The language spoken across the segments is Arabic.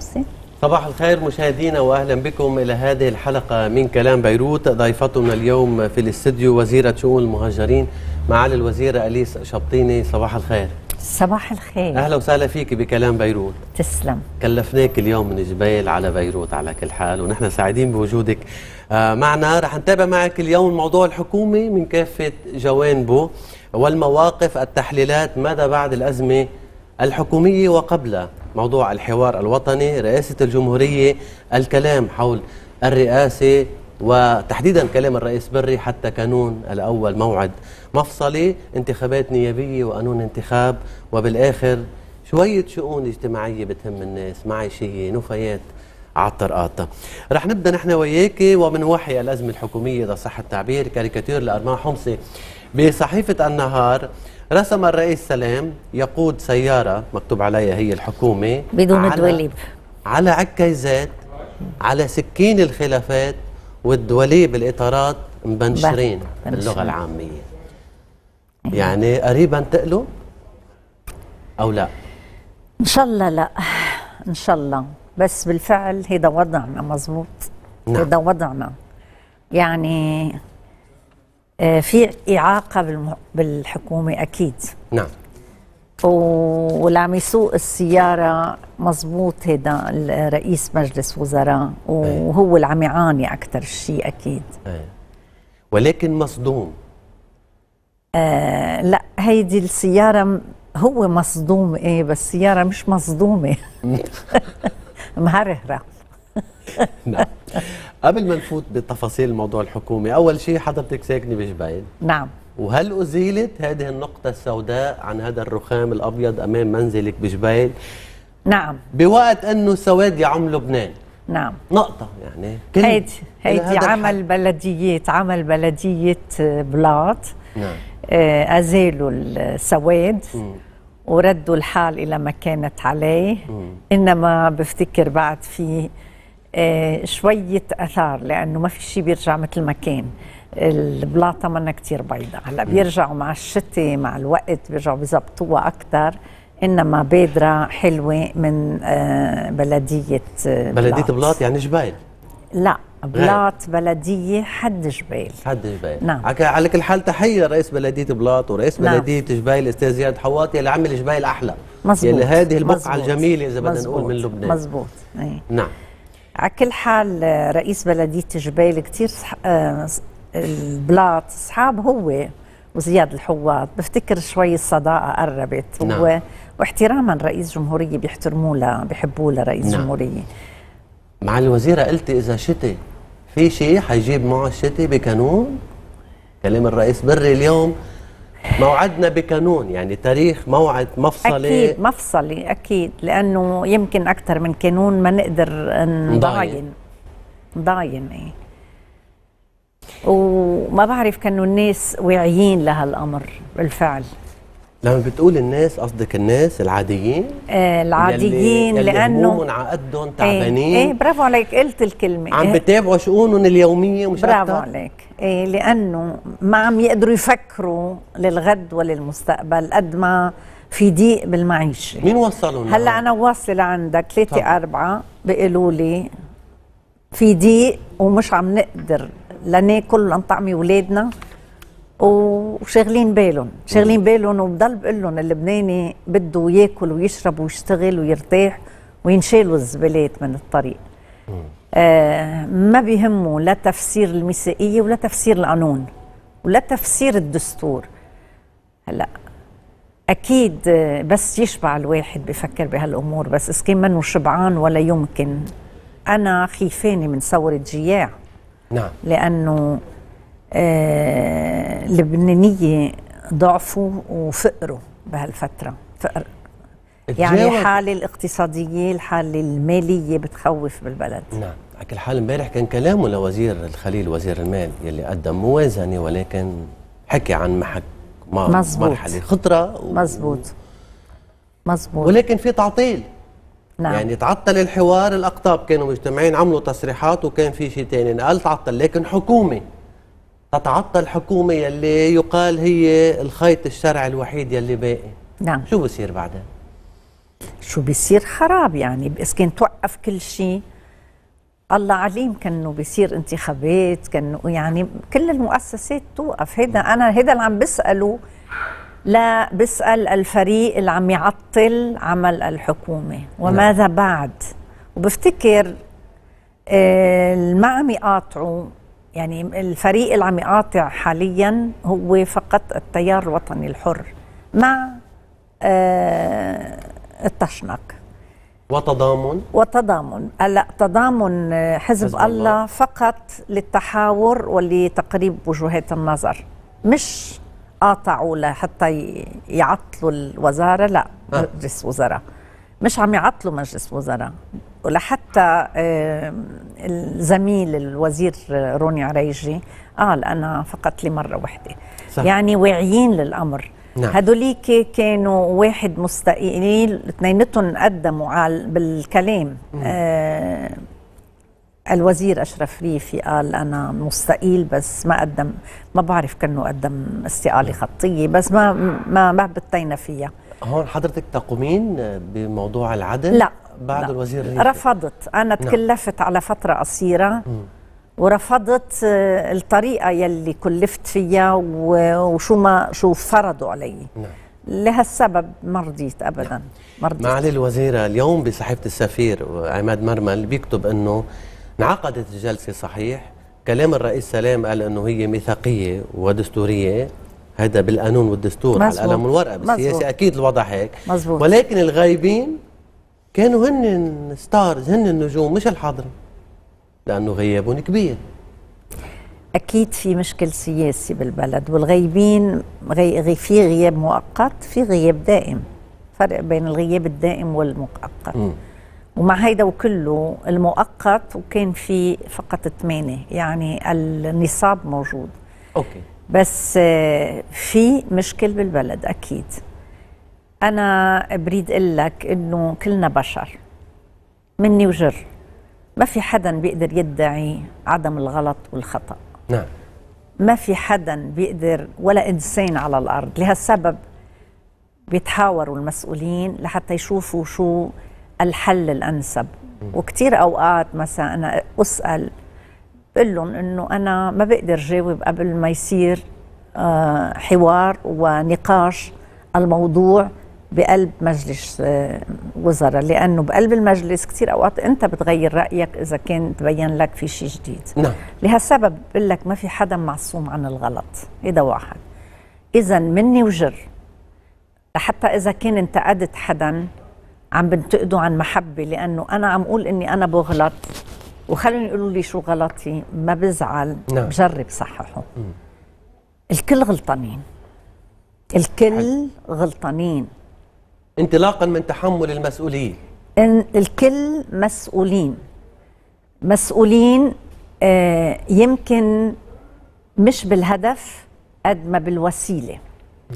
ونص صباح الخير مشاهدينا واهلا بكم الى هذه الحلقه من كلام بيروت ضيفتنا اليوم في الاستديو وزيره شؤون المهاجرين معالي الوزيره اليس شبطيني صباح الخير صباح الخير اهلا وسهلا فيك بكلام بيروت تسلم كلفناك اليوم من جبال على بيروت على كل حال ونحن سعيدين بوجودك آه، معنا رح نتابع معك اليوم الموضوع الحكومي من كافه جوانبه والمواقف التحليلات ماذا بعد الازمه الحكوميه وقبلها موضوع الحوار الوطني رئاسة الجمهورية الكلام حول الرئاسة وتحديدا كلام الرئيس بري حتى كانون الأول موعد مفصلي انتخابات نيابية وقانون انتخاب وبالآخر شوية شؤون اجتماعية بتهم الناس معيشية نفايات على رح نبدأ نحن وياك ومن وحي الأزمة الحكومية إذا صح التعبير كاريكاتير لأرمان حمصي بصحيفة النهار رسم الرئيس سلام يقود سيارة مكتوب عليها هي الحكومة بدون على دوليب على عكيزات على سكين الخلافات والدوليب الإطارات مبنشرين باللغة العامية يعني قريبا تقلوا أو لا إن شاء الله لا إن شاء الله بس بالفعل هذا وضعنا مزبوط نعم. هذا وضعنا يعني آه، في إعاقة بالحكومة أكيد نعم واللي عم يسوق السيارة مضبوط هيدا رئيس مجلس وزراء إيه. وهو اللي عم يعاني أكثر شيء أكيد ايه. ولكن مصدوم آه لا هيدي السيارة هو مصدوم إيه بس السيارة مش مصدومة مهرهرة نعم قبل ما نفوت بتفاصيل الموضوع الحكومي أول شيء حضرتك ساكنة بجبيل نعم وهل أزيلت هذه النقطة السوداء عن هذا الرخام الأبيض أمام منزلك بجبيل؟ نعم بوقت أنه سواد يعم لبنان نعم نقطة يعني هيدي هيدي عمل الحق. بلديات عمل بلدية بلاط نعم آه، أزيلوا أزالوا السواد م. وردوا الحال إلى ما كانت عليه م. إنما بفتكر بعد في آه، شوية أثار لأنه ما في شيء بيرجع مثل ما كان البلاطة منا كثير بيضاء هلا بيرجعوا مع الشتاء مع الوقت بيرجعوا بيظبطوها أكثر إنما بادرة حلوة من آه، آه، بلدية بلاط. بلدية بلاط يعني جبال لا بلاط بلدية حد جبال حد جبال نعم على كل حال تحية رئيس بلدية بلاط ورئيس نعم. بلدية جبال الأستاذ زياد حواطي اللي عمل جبال أحلى مزبوط يعني هذه البقعة الجميلة إذا بدنا نقول من لبنان مزبوط أي. نعم على كل حال آه، رئيس بلديه جبيل كثير آه، البلاط صحاب هو وزياد الحواط بفتكر شوي الصداقه قربت نعم. هو واحتراما رئيس جمهوريه بيحترموه ل... بيحبوه لرئيس نعم. جمهوريه مع الوزيره قلت اذا شتي في شيء حيجيب معه الشتي بكانون كلام الرئيس بري اليوم موعدنا بكانون يعني تاريخ موعد مفصلي اكيد مفصلي اكيد لانه يمكن اكثر من كانون ما نقدر نضاين نضاين ايه وما بعرف كانوا الناس واعيين لهالامر بالفعل لما بتقول الناس قصدك الناس العاديين آه العاديين اللي لانه همومهم عقدهم إيه، تعبانين ايه, ايه برافو عليك قلت الكلمه عم إيه. بتابعوا شؤونهم اليوميه ومش برافو عليك إيه، لانه ما عم يقدروا يفكروا للغد وللمستقبل قد ما في ضيق بالمعيشه مين وصلوا هلا انا واصله عندك ثلاثه اربعه بيقولوا لي في ضيق ومش عم نقدر لا ناكل ولا نطعمي اولادنا وشاغلين بالهم شاغلين بالهم وبضل بقول لهم اللبناني بده ياكل ويشرب ويشتغل ويرتاح وينشالوا الزبالات من الطريق ما بيهمه لا تفسير المسائية ولا تفسير القانون ولا تفسير الدستور هلا اكيد بس يشبع الواحد بفكر بهالامور بس اسكين منه شبعان ولا يمكن انا خيفانه من ثوره جياع نعم لانه آه اللبنانية ضعفوا وفقروا بهالفتره فقر يعني الحالة الاقتصادية الحالة المالية بتخوف بالبلد نعم على كل حال امبارح كان كلامه لوزير الخليل وزير المال يلي قدم موازنة ولكن حكي عن محك مزبوط. مرحلة خطرة و... مزبوط مزبوط ولكن في تعطيل نعم. يعني تعطل الحوار الأقطاب كانوا مجتمعين عملوا تصريحات وكان في شيء ثاني قال تعطل لكن حكومة تتعطل حكومة يلي يقال هي الخيط الشرعي الوحيد يلي باقي نعم شو بصير بعدها؟ شو بيصير خراب يعني بس كان توقف كل شيء الله عليم كانه بيصير انتخابات كانه يعني كل المؤسسات توقف هيدا انا هيدا اللي عم بساله لا بسال الفريق اللي عم يعطل عمل الحكومه وماذا نعم. بعد وبفتكر اللي آه، ما عم يقاطعوا يعني الفريق اللي عم يقاطع حاليا هو فقط التيار الوطني الحر مع آه، التشنق وتضامن وتضامن هلا تضامن آه، حزب, حزب الله, الله فقط للتحاور ولتقريب وجهات النظر مش قاطعوا لحتى يعطلوا الوزاره لا أه. مجلس وزراء مش عم يعطلوا مجلس وزراء ولحتى الزميل الوزير آه، روني عريجي قال انا فقط لمره واحده يعني واعيين للامر نعم. هدوليك كانوا واحد مستقيلين اثنينتهم قدموا على بالكلام آه الوزير اشرف ريفي قال انا مستقيل بس ما قدم ما بعرف كانه قدم استقاله نعم. خطيه بس ما ما ما بتينا فيها هون حضرتك تقومين بموضوع العدل لا بعد لا. الوزير ريفي رفضت انا نعم. تكلفت نعم. على فتره قصيره مم. ورفضت آه، الطريقه يلي كلفت فيها وشو ما شو فرضوا علي نعم. لهالسبب ما رضيت ابدا نعم. ما رضيت معالي الوزيره اليوم بصحيفه السفير عماد مرمل بيكتب انه انعقدت الجلسه صحيح كلام الرئيس سلام قال انه هي ميثاقيه ودستوريه هذا بالقانون والدستور مزبوط. على القلم والورقه بالسياسه اكيد الوضع هيك مزبوط. ولكن الغايبين كانوا هن ستارز هن النجوم مش الحاضرين لأنه غياب كبير أكيد في مشكل سياسي بالبلد والغايبين غي... في غياب مؤقت في غياب دائم فرق بين الغياب الدائم والمؤقت م. ومع هيدا وكله المؤقت وكان في فقط ثمانية يعني النصاب موجود أوكي. بس آه، في مشكل بالبلد أكيد أنا بريد أقول لك إنه كلنا بشر مني وجر ما في حدا بيقدر يدعي عدم الغلط والخطأ نعم ما في حدا بيقدر ولا إنسان على الأرض لهالسبب بيتحاوروا المسؤولين لحتى يشوفوا شو الحل الأنسب وكثير أوقات مثلا أنا أسأل بقول لهم إنه أنا ما بقدر جاوب قبل ما يصير آه، حوار ونقاش الموضوع بقلب مجلس آه، وزراء لانه بقلب المجلس كثير اوقات انت بتغير رايك اذا كان تبين لك في شيء جديد نعم لهالسبب بقول لك ما في حدا معصوم عن الغلط هيدا واحد اذا مني وجر حتى اذا كان انتقدت حدا عم بنتقده عن محبه لانه انا عم اقول اني انا بغلط وخلوني يقولوا لي شو غلطي ما بزعل نعم. بجرب صححه الكل غلطانين الكل حل. غلطانين انطلاقا من تحمل المسؤولين إن الكل مسؤولين مسؤولين آه يمكن مش بالهدف قد ما بالوسيله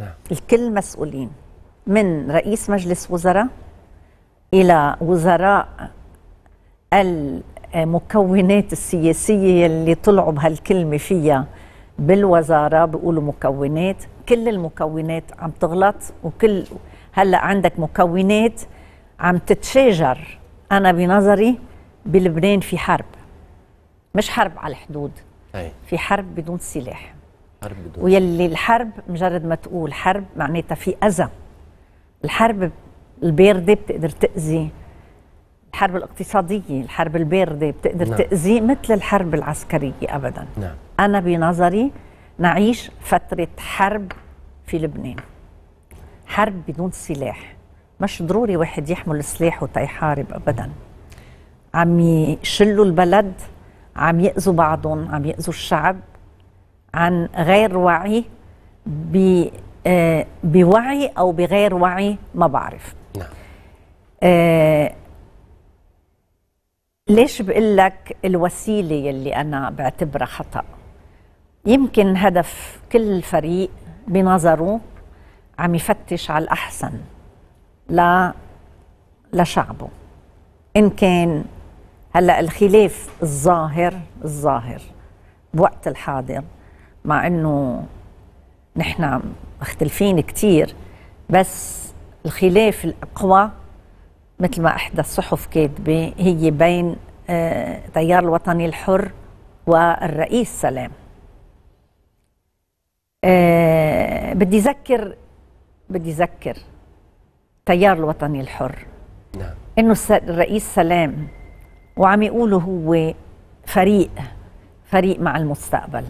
نعم. الكل مسؤولين من رئيس مجلس وزراء الى وزراء المكونات السياسيه اللي طلعوا بهالكلمه فيها بالوزاره بيقولوا مكونات كل المكونات عم تغلط وكل هلا عندك مكونات عم تتشاجر انا بنظري بلبنان في حرب مش حرب على الحدود أي. في حرب بدون سلاح حرب بدون ويلي الحرب مجرد ما تقول حرب معناتها في اذى الحرب البارده بتقدر تاذي الحرب الاقتصاديه الحرب البارده بتقدر نعم. تاذي مثل الحرب العسكريه ابدا نعم. انا بنظري نعيش فتره حرب في لبنان حرب بدون سلاح مش ضروري واحد يحمل سلاح وتيحارب ابدا عم يشلوا البلد عم يأذوا بعضهم عم يأذوا الشعب عن غير وعي ب آه، بوعي او بغير وعي ما بعرف نعم آه ليش بقول لك الوسيله يلي انا بعتبرها خطا يمكن هدف كل فريق بنظره عم يفتش على الأحسن ل لشعبه إن كان هلا الخلاف الظاهر الظاهر بوقت الحاضر مع إنه نحن مختلفين كتير بس الخلاف الأقوى مثل ما إحدى الصحف كاتبة هي بين آه، تيار الوطني الحر والرئيس سلام أه بدي أذكر بدي أذكر تيار الوطني الحر نعم إنه الرئيس سلام وعم يقولوا هو فريق فريق مع المستقبل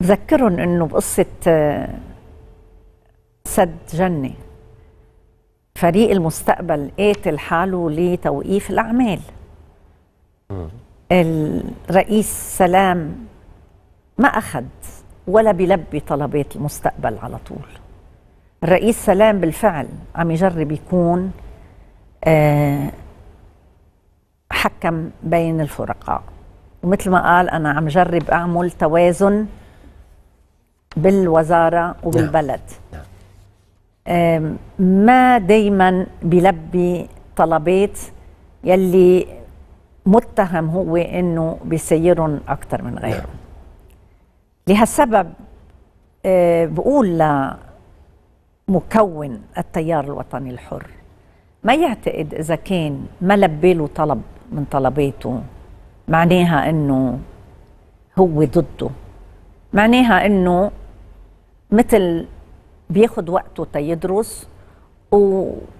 بذكرهم إنه بقصة آه، سد جنة فريق المستقبل قاتل حاله لتوقيف الأعمال الرئيس سلام ما أخذ ولا بيلبي طلبات المستقبل على طول الرئيس سلام بالفعل عم يجرب يكون آه، حكم بين الفرقاء ومثل ما قال أنا عم جرب أعمل توازن بالوزارة وبالبلد نعم. نعم. آه، ما دايما بيلبي طلبات يلي متهم هو انه بيسيرهم اكثر من غيره نعم. لهالسبب آه، بقول لمكون التيار الوطني الحر ما يعتقد إذا كان ما لبي له طلب من طلباته معناها أنه هو ضده معناها أنه مثل بياخد وقته تيدرس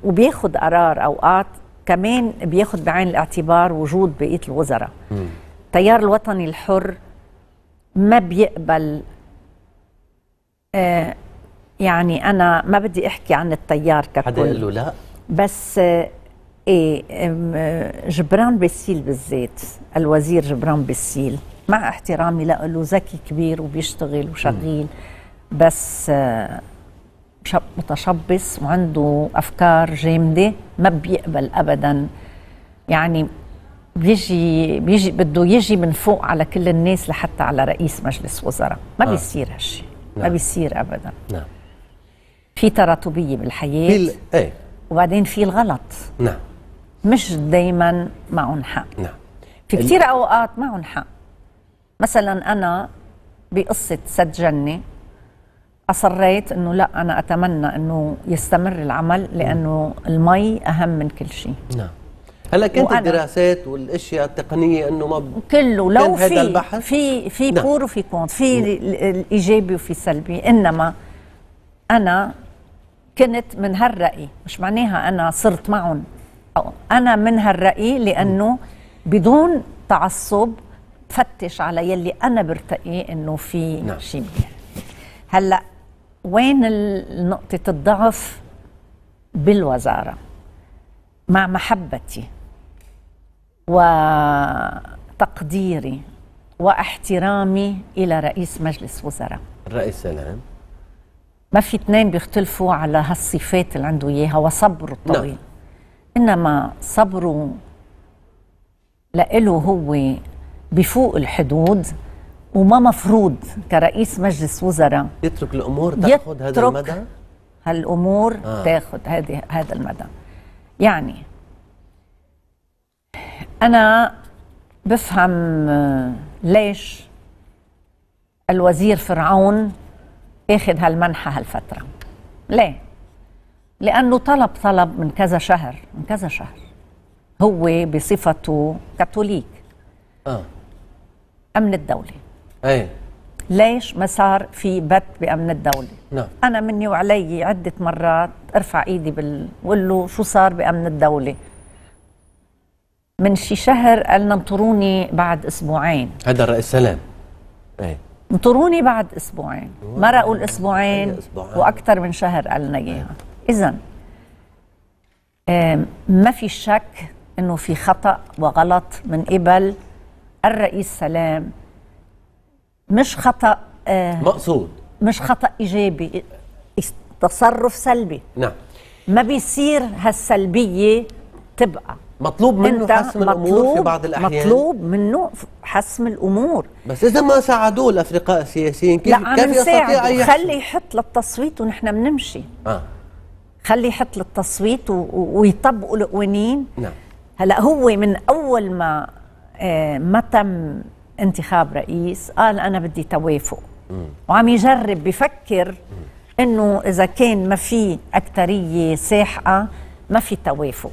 وبياخد قرار أوقات كمان بياخد بعين الاعتبار وجود بقية الوزراء التيار الوطني الحر ما بيقبل آه، يعني انا ما بدي احكي عن التيار ككل حدا قال له لا بس آه، إيه، آه، جبران بسيل بالذات الوزير جبران بسيل مع احترامي له ذكي كبير وبيشتغل وشغيل بس متشبث وعنده افكار جامده ما بيقبل ابدا يعني بيجي بيجي بده يجي من فوق على كل الناس لحتى على رئيس مجلس وزراء ما آه. بيصير هالشيء نعم. ما بيصير ابدا نعم في تراتبيه بالحياه بال... ايه وبعدين في الغلط نعم مش دائما معهم حق نعم في كثير ال... اوقات معهم حق مثلا انا بقصه سد جنه اصريت انه لا انا اتمنى انه يستمر العمل لانه المي اهم من كل شيء نعم هلا كانت الدراسات والاشياء التقنيه انه ما كله لو في في في نعم. بور وفي كونت في نعم. الايجابي وفي سلبي انما انا كنت من هالراي مش معناها انا صرت معهم انا من هالراي لانه نعم. بدون تعصب بفتش على يلي انا برتقي انه في نعم. شيء هلا وين نقطه الضعف بالوزاره مع محبتي وتقديري واحترامي الى رئيس مجلس وزراء الرئيس نعم ما في اثنين بيختلفوا على هالصفات اللي عنده اياها وصبره الطويل نعم. انما صبره لإله هو بفوق الحدود وما مفروض كرئيس مجلس وزراء يترك الامور تاخذ هذا المدى هالامور آه. تاخذ هذه هذا المدى يعني أنا بفهم آه، ليش الوزير فرعون اخذ هالمنحة هالفترة ليه؟ لأنه طلب طلب من كذا شهر من كذا شهر هو بصفته كاثوليك آه. أمن الدولة أي ليش ما صار في بت بأمن الدولة نعم. أنا مني وعلي عدة مرات أرفع إيدي بال... له شو صار بأمن الدولة من شي شهر قال انطروني بعد اسبوعين هذا الرئيس سلام ايه انطروني بعد اسبوعين مرقوا الاسبوعين واكثر من شهر قال لنا إيه. اياها اذا ما في شك انه في خطا وغلط من قبل الرئيس سلام مش خطا آه، مقصود مش خطا ايجابي تصرف سلبي نعم ما بيصير هالسلبيه تبقى مطلوب منه انت حسم الامور في بعض الاحيان مطلوب منه حسم الامور بس اذا ما ساعدوه الافرقاء السياسيين كيف لا كيف يستطيع ان خلي يحط للتصويت ونحن بنمشي اه خلي يحط للتصويت ويطبقوا القوانين نعم هلا هو من اول ما آه، ما تم انتخاب رئيس قال انا بدي توافق وعم يجرب بفكر انه اذا كان ما في اكثريه ساحقه ما في توافق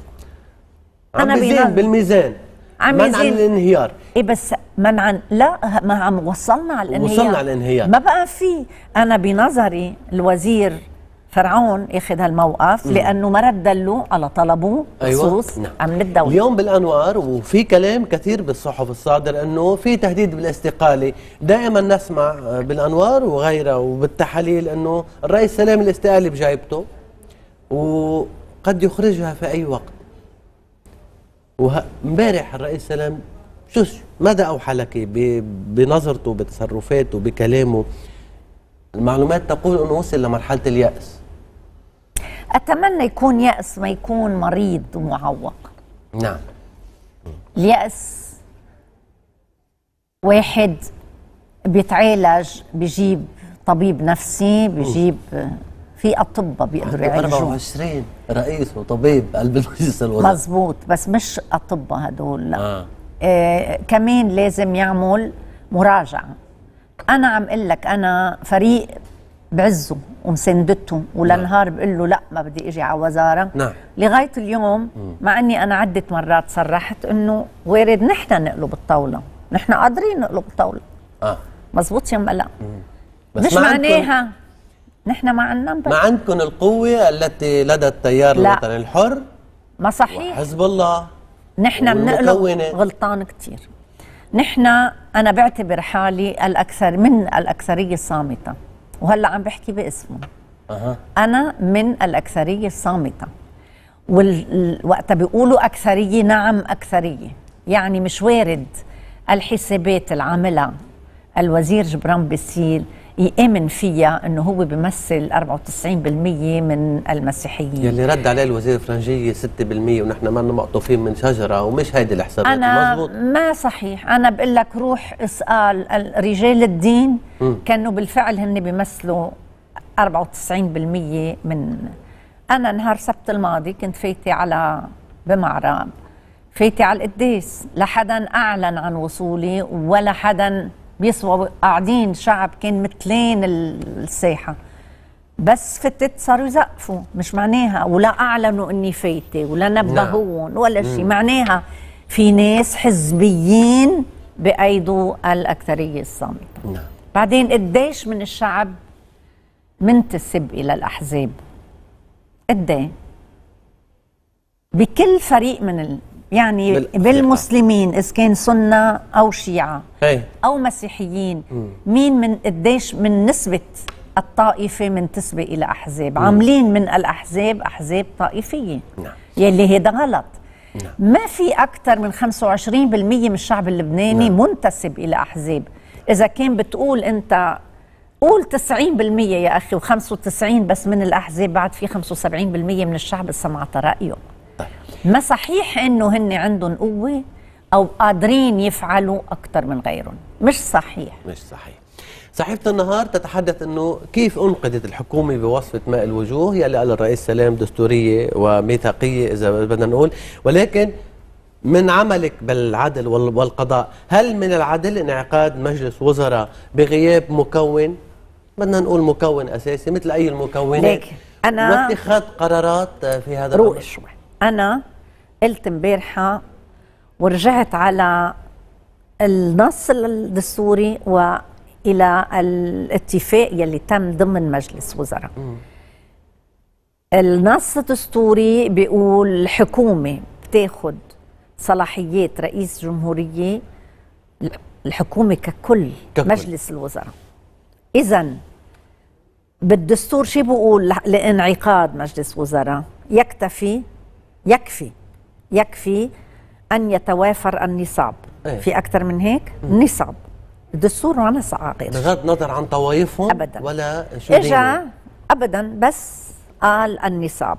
عم بيزين بالميزان عم عن الانهيار ايه بس منعا لا ما عم وصلنا على الانهيار وصلنا على الانهيار ما بقى في انا بنظري الوزير فرعون اخذ هالموقف لانه ما رد له على طلبه أيوة. بخصوص أيوة. نعم. امن الدوله اليوم بالانوار وفي كلام كثير بالصحف الصادر انه في تهديد بالاستقاله دائما نسمع بالانوار وغيرها وبالتحاليل انه الرئيس سلام الاستقاله بجيبته وقد يخرجها في اي وقت وامبارح الرئيس سلام شو ماذا اوحى لك بنظرته بتصرفاته بكلامه المعلومات تقول انه وصل لمرحله الياس اتمنى يكون ياس ما يكون مريض ومعوق نعم الياس واحد بيتعالج بجيب طبيب نفسي بجيب في اطباء بيقدروا يعالجوه 24 رئيس وطبيب قلب المجلس الوزاري مظبوط بس مش اطباء هدول لا آه. آه كمان لازم يعمل مراجعه انا عم اقول لك انا فريق بعزه ومساندته ولنهار بقول له لا ما بدي اجي على وزاره نعم. لغايه اليوم م. مع اني انا عده مرات صرحت انه وارد نحن نقلب الطاوله نحن قادرين نقلب الطاوله اه مزبوط يا ملا مش معناها نحن ما عندنا ما عندكم القوة التي لدى التيار الوطني الحر ما صحيح حزب الله نحن بنقلب غلطان كثير نحن أنا بعتبر حالي الأكثر من الأكثرية الصامتة وهلا عم بحكي باسمه أه. أنا من الأكثرية الصامتة وقتها بيقولوا أكثرية نعم أكثرية يعني مش وارد الحسابات اللي عاملها الوزير جبران بسيل يامن فيها انه هو بيمثل 94% من المسيحيين يلي رد عليه الوزير الفرنجي 6% ونحن ما مقطوفين من شجره ومش هيدي الحسابات انا مزبوط. ما صحيح انا بقول لك روح اسال رجال الدين م. كانوا بالفعل هن بيمثلوا 94% من انا نهار سبت الماضي كنت فايته على بمعرب فايتة على القديس لا حدا أعلن عن وصولي ولا حدا بيسوا قاعدين شعب كان متلين الساحه بس فتت صاروا يزقفوا مش معناها ولا اعلنوا اني فايته ولا نبهوهم نعم. ولا شيء معناها في ناس حزبيين بايدوا الاكثريه الصامته نعم. بعدين قديش من الشعب منتسب الى الاحزاب قد بكل فريق من ال... يعني بالمسلمين اذا كان سنه او شيعه أي. او مسيحيين مين من قديش من نسبه الطائفه منتسبه الى احزاب عاملين من الاحزاب احزاب طائفيه نعم. يلي هيدا غلط نعم. ما في اكثر من 25% من الشعب اللبناني نعم. منتسب الى احزاب اذا كان بتقول انت قول 90% يا اخي و95 بس من الاحزاب بعد في 75% من الشعب سمعت رايه ما صحيح انه هن عندهم قوه او قادرين يفعلوا اكثر من غيرهم مش صحيح مش صحيح صحيفة النهار تتحدث انه كيف انقذت الحكومة بوصفة ماء الوجوه يلي قال الرئيس سلام دستورية وميثاقية اذا بدنا نقول ولكن من عملك بالعدل والقضاء هل من العدل انعقاد مجلس وزراء بغياب مكون بدنا نقول مكون اساسي مثل اي المكونات لكن انا واتخاذ قرارات في هذا الامر شوي انا قلت امبارحه ورجعت على النص الدستوري والى الاتفاق يلي تم ضمن مجلس وزراء النص الدستوري بيقول الحكومه بتاخد صلاحيات رئيس جمهوريه الحكومه ككل, ككل. مجلس الوزراء اذا بالدستور شو بيقول لانعقاد مجلس وزراء يكتفي يكفي يكفي أن يتوافر النصاب أيه؟ في أكثر من هيك مم. نصاب الدستور ولا صعاقير بغض النظر عن طوائفهم أبدا ولا شو إجا أبدا بس قال النصاب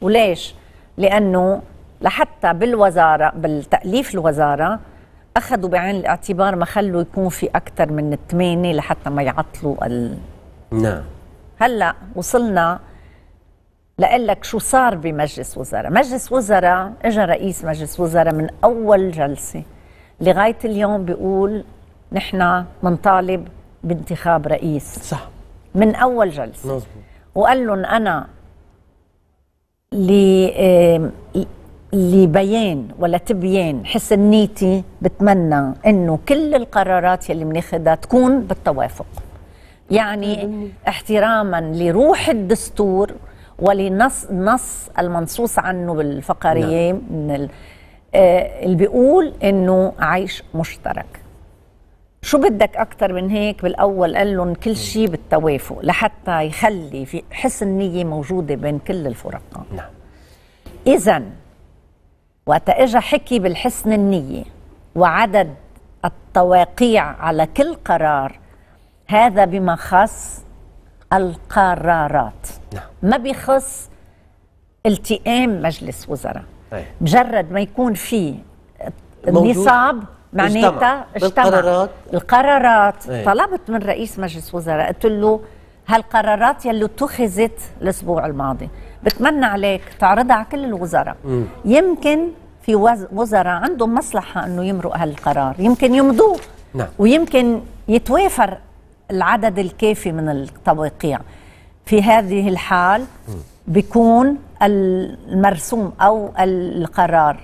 وليش؟ لأنه لحتى بالوزارة بالتأليف الوزارة أخذوا بعين الاعتبار ما خلوا يكون في أكثر من ثمانيه لحتى ما يعطلوا ال... نعم هلا وصلنا لقلك شو صار بمجلس وزراء مجلس وزراء اجى رئيس مجلس وزراء من أول جلسة لغاية اليوم بيقول نحن منطالب بانتخاب رئيس صح من أول جلسة مزبوط. وقال لهم أنا ل لبيان ولا تبيان حسن نيتي بتمنى انه كل القرارات يلي بناخذها تكون بالتوافق يعني احتراما لروح الدستور ولنص نص المنصوص عنه بالفقريه نعم. من ال... آه اللي بيقول انه عيش مشترك شو بدك اكثر من هيك بالاول قال لهم كل شيء بالتوافق لحتى يخلي في حسن نيه موجوده بين كل الفرقاء نعم اذا وقت اجى حكي بالحسن النيه وعدد التواقيع على كل قرار هذا بما خص القرارات نعم. ما بيخص التئام مجلس وزراء مجرد ما يكون في نصاب معناتها اجتمع القرارات القرارات ايه. طلبت من رئيس مجلس وزراء قلت له هالقرارات يلي اتخذت الاسبوع الماضي بتمنى عليك تعرضها على كل الوزراء مم. يمكن في وزراء عندهم مصلحه انه يمرق هالقرار يمكن يمضوه نعم. ويمكن يتوافر العدد الكافي من التوقيع في هذه الحال بيكون المرسوم أو القرار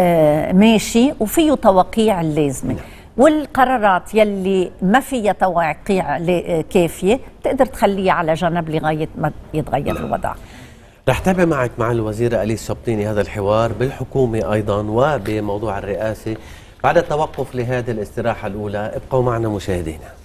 آه، ماشي وفيه توقيع اللازمة نعم. والقرارات يلي ما فيها توقيع آه، كافية بتقدر تخليها على جنب لغاية ما يتغير نعم. الوضع رح تابع معك مع الوزيرة أليس شبطيني هذا الحوار بالحكومة أيضا وبموضوع الرئاسة بعد التوقف لهذه الاستراحة الأولى ابقوا معنا مشاهدينا